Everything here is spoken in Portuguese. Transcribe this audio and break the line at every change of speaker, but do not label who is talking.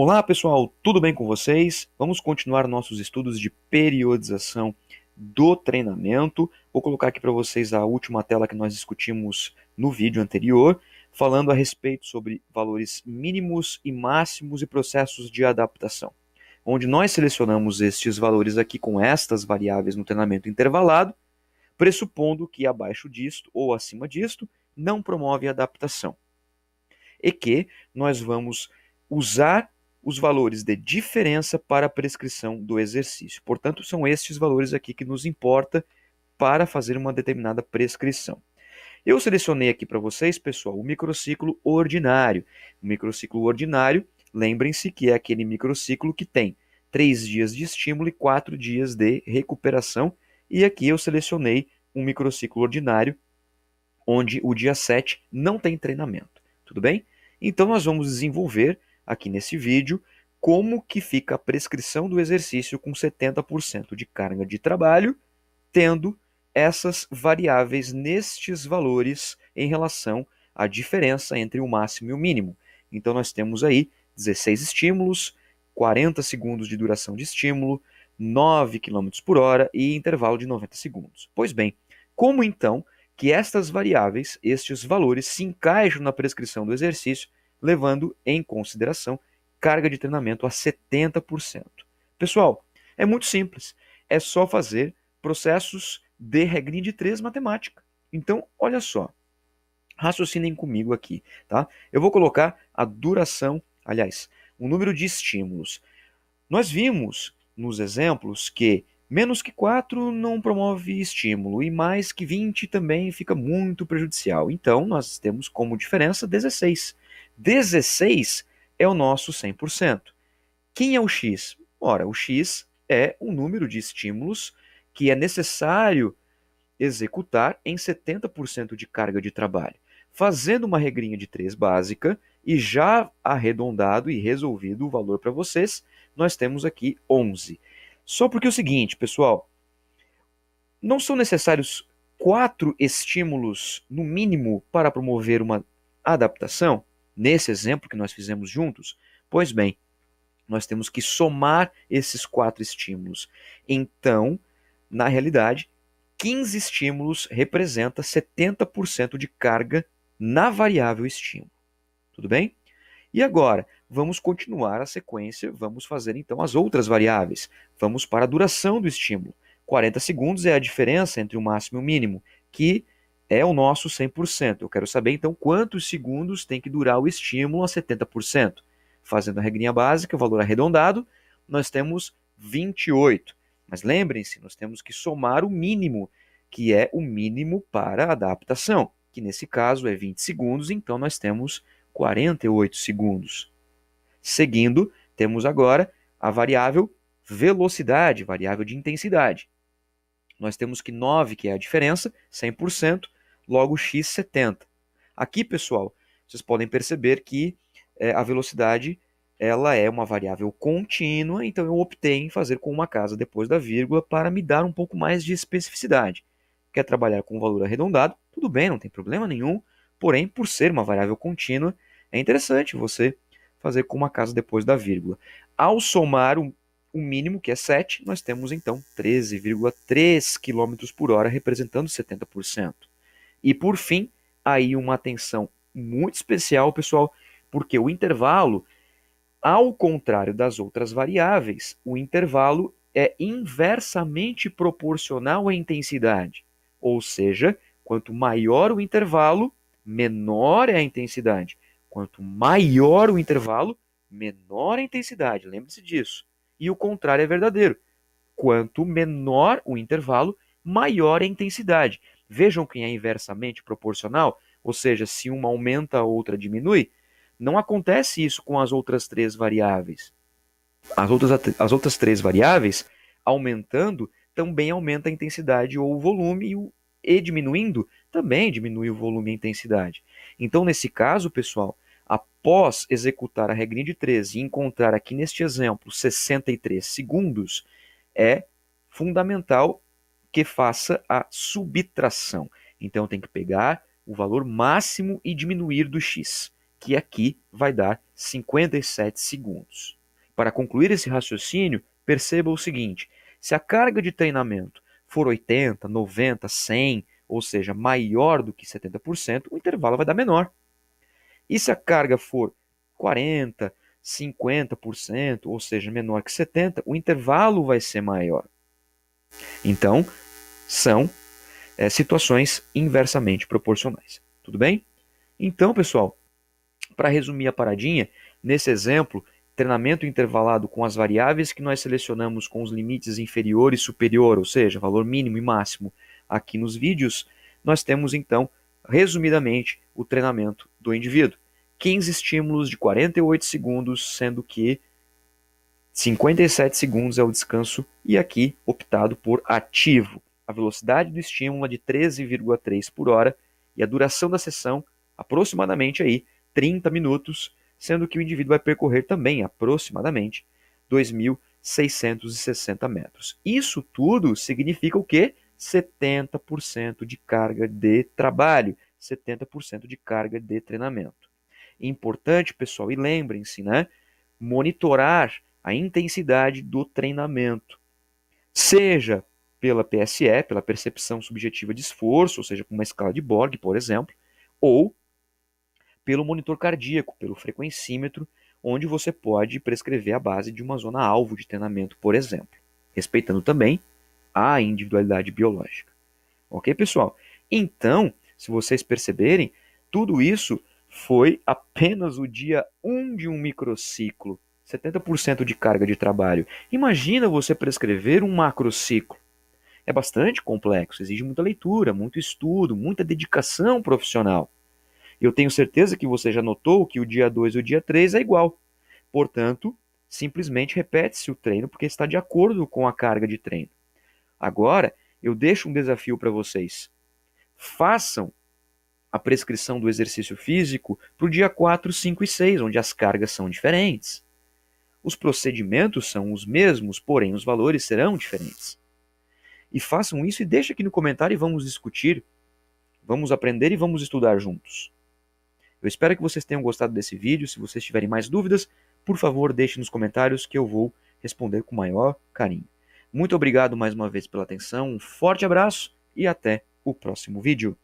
Olá pessoal, tudo bem com vocês? Vamos continuar nossos estudos de periodização do treinamento. Vou colocar aqui para vocês a última tela que nós discutimos no vídeo anterior, falando a respeito sobre valores mínimos e máximos e processos de adaptação. Onde nós selecionamos estes valores aqui com estas variáveis no treinamento intervalado, pressupondo que abaixo disto ou acima disto não promove adaptação. E que nós vamos usar os valores de diferença para a prescrição do exercício. Portanto, são estes valores aqui que nos importa para fazer uma determinada prescrição. Eu selecionei aqui para vocês, pessoal, o microciclo ordinário. O microciclo ordinário, lembrem-se que é aquele microciclo que tem três dias de estímulo e quatro dias de recuperação. E aqui eu selecionei um microciclo ordinário, onde o dia 7 não tem treinamento. Tudo bem? Então, nós vamos desenvolver aqui nesse vídeo como que fica a prescrição do exercício com 70% de carga de trabalho, tendo essas variáveis nestes valores em relação à diferença entre o máximo e o mínimo. Então nós temos aí 16 estímulos, 40 segundos de duração de estímulo, 9 km por hora e intervalo de 90 segundos. Pois bem, como então que estas variáveis, estes valores, se encaixam na prescrição do exercício levando em consideração carga de treinamento a 70%. Pessoal, é muito simples. É só fazer processos de regrinha de 3 matemática. Então, olha só. Raciocinem comigo aqui, tá? Eu vou colocar a duração, aliás, o número de estímulos. Nós vimos nos exemplos que menos que 4 não promove estímulo e mais que 20 também fica muito prejudicial. Então, nós temos como diferença 16. 16 é o nosso 100%. Quem é o X? Ora, o X é o número de estímulos que é necessário executar em 70% de carga de trabalho. Fazendo uma regrinha de 3 básica e já arredondado e resolvido o valor para vocês, nós temos aqui 11. Só porque é o seguinte, pessoal, não são necessários quatro estímulos no mínimo para promover uma adaptação? nesse exemplo que nós fizemos juntos? Pois bem, nós temos que somar esses quatro estímulos. Então, na realidade, 15 estímulos representa 70% de carga na variável estímulo. Tudo bem? E agora, vamos continuar a sequência, vamos fazer então as outras variáveis. Vamos para a duração do estímulo. 40 segundos é a diferença entre o máximo e o mínimo, que é o nosso 100%. Eu quero saber então quantos segundos tem que durar o estímulo a 70%. Fazendo a regrinha básica, o valor arredondado, nós temos 28. Mas lembrem-se, nós temos que somar o mínimo, que é o mínimo para adaptação, que nesse caso é 20 segundos, então nós temos 48 segundos. Seguindo, temos agora a variável velocidade, variável de intensidade. Nós temos que 9, que é a diferença, 100%, logo x70. Aqui, pessoal, vocês podem perceber que é, a velocidade ela é uma variável contínua, então eu optei em fazer com uma casa depois da vírgula para me dar um pouco mais de especificidade. Quer trabalhar com um valor arredondado? Tudo bem, não tem problema nenhum. Porém, por ser uma variável contínua, é interessante você fazer com uma casa depois da vírgula. Ao somar o, o mínimo, que é 7, nós temos então 13,3 km por hora, representando 70%. E por fim, aí uma atenção muito especial, pessoal, porque o intervalo, ao contrário das outras variáveis, o intervalo é inversamente proporcional à intensidade. Ou seja, quanto maior o intervalo, menor é a intensidade. Quanto maior o intervalo, menor a intensidade. Lembre-se disso. E o contrário é verdadeiro. Quanto menor o intervalo, maior a intensidade. Vejam quem é inversamente proporcional, ou seja, se uma aumenta, a outra diminui. Não acontece isso com as outras três variáveis. As outras, as outras três variáveis, aumentando, também aumenta a intensidade ou o volume, e, o, e diminuindo, também diminui o volume e a intensidade. Então, nesse caso, pessoal, após executar a regrinha de 3 e encontrar aqui neste exemplo 63 segundos, é fundamental que faça a subtração. Então eu tenho que pegar o valor máximo e diminuir do x, que aqui vai dar 57 segundos. Para concluir esse raciocínio, perceba o seguinte: se a carga de treinamento for 80, 90, 100, ou seja, maior do que 70%, o intervalo vai dar menor. E se a carga for 40, 50%, ou seja, menor que 70%, o intervalo vai ser maior. Então, são é, situações inversamente proporcionais. Tudo bem? Então, pessoal, para resumir a paradinha, nesse exemplo, treinamento intervalado com as variáveis que nós selecionamos com os limites inferior e superior, ou seja, valor mínimo e máximo, aqui nos vídeos, nós temos então, resumidamente, o treinamento do indivíduo. 15 estímulos de 48 segundos, sendo que 57 segundos é o descanso e aqui optado por ativo. A velocidade do estímulo é de 13,3 por hora e a duração da sessão aproximadamente aí 30 minutos, sendo que o indivíduo vai percorrer também aproximadamente 2.660 metros. Isso tudo significa o quê? 70% de carga de trabalho, 70% de carga de treinamento. Importante, pessoal, e lembrem-se, né? Monitorar a intensidade do treinamento, seja pela PSE, pela percepção subjetiva de esforço, ou seja, com uma escala de Borg, por exemplo, ou pelo monitor cardíaco, pelo frequencímetro, onde você pode prescrever a base de uma zona alvo de treinamento, por exemplo, respeitando também a individualidade biológica. OK, pessoal? Então, se vocês perceberem, tudo isso foi apenas o dia 1 de um microciclo 70% de carga de trabalho. Imagina você prescrever um macrociclo. É bastante complexo, exige muita leitura, muito estudo, muita dedicação profissional. Eu tenho certeza que você já notou que o dia 2 e o dia 3 é igual. Portanto, simplesmente repete-se o treino porque está de acordo com a carga de treino. Agora, eu deixo um desafio para vocês. Façam a prescrição do exercício físico para o dia 4, 5 e 6, onde as cargas são diferentes. Os procedimentos são os mesmos, porém os valores serão diferentes. E façam isso e deixem aqui no comentário e vamos discutir, vamos aprender e vamos estudar juntos. Eu espero que vocês tenham gostado desse vídeo. Se vocês tiverem mais dúvidas, por favor, deixe nos comentários que eu vou responder com maior carinho. Muito obrigado mais uma vez pela atenção, um forte abraço e até o próximo vídeo.